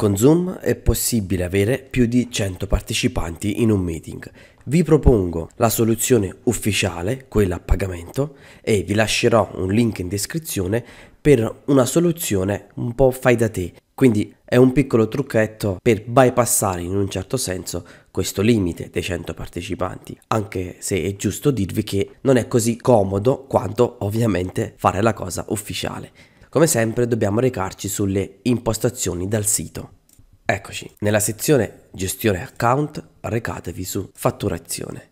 Con Zoom è possibile avere più di 100 partecipanti in un meeting. Vi propongo la soluzione ufficiale, quella a pagamento, e vi lascerò un link in descrizione per una soluzione un po' fai da te. Quindi è un piccolo trucchetto per bypassare in un certo senso questo limite dei 100 partecipanti, anche se è giusto dirvi che non è così comodo quanto ovviamente fare la cosa ufficiale. Come sempre dobbiamo recarci sulle impostazioni dal sito. Eccoci, nella sezione gestione account recatevi su fatturazione.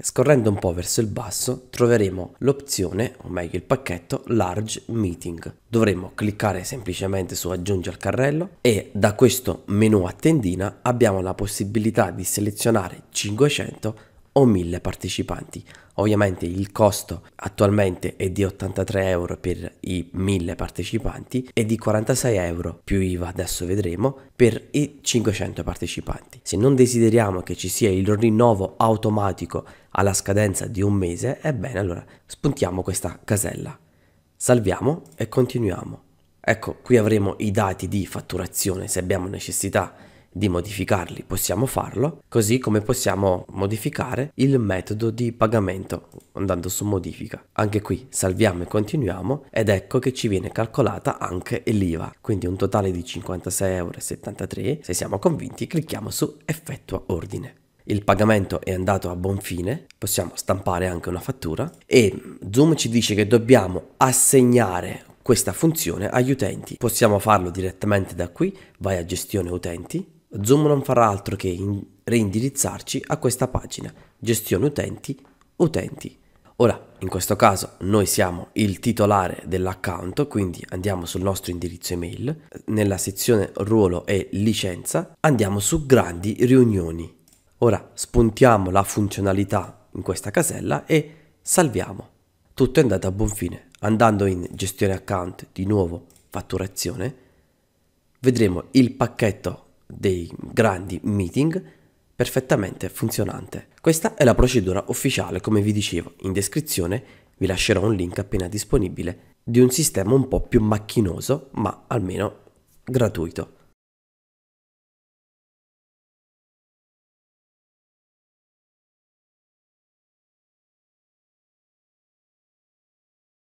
Scorrendo un po' verso il basso troveremo l'opzione, o meglio il pacchetto Large Meeting. Dovremo cliccare semplicemente su Aggiungi al carrello e da questo menu a tendina abbiamo la possibilità di selezionare 500 o 1000 partecipanti. Ovviamente il costo attualmente è di 83 euro per i 1000 partecipanti e di 46 euro più IVA, adesso vedremo, per i 500 partecipanti. Se non desideriamo che ci sia il rinnovo automatico alla scadenza di un mese, ebbene allora spuntiamo questa casella. Salviamo e continuiamo. Ecco, qui avremo i dati di fatturazione se abbiamo necessità di modificarli, possiamo farlo, così come possiamo modificare il metodo di pagamento andando su modifica. Anche qui salviamo e continuiamo ed ecco che ci viene calcolata anche l'IVA, quindi un totale di 56,73 euro. Se siamo convinti clicchiamo su effettua ordine. Il pagamento è andato a buon fine, possiamo stampare anche una fattura e Zoom ci dice che dobbiamo assegnare questa funzione agli utenti. Possiamo farlo direttamente da qui, vai a gestione utenti, Zoom non farà altro che reindirizzarci a questa pagina, gestione utenti, utenti. Ora, in questo caso noi siamo il titolare dell'account, quindi andiamo sul nostro indirizzo email, nella sezione ruolo e licenza andiamo su grandi riunioni. Ora spuntiamo la funzionalità in questa casella e salviamo. Tutto è andato a buon fine. Andando in gestione account, di nuovo fatturazione, vedremo il pacchetto dei grandi meeting perfettamente funzionante. Questa è la procedura ufficiale, come vi dicevo in descrizione, vi lascerò un link appena disponibile di un sistema un po' più macchinoso, ma almeno gratuito.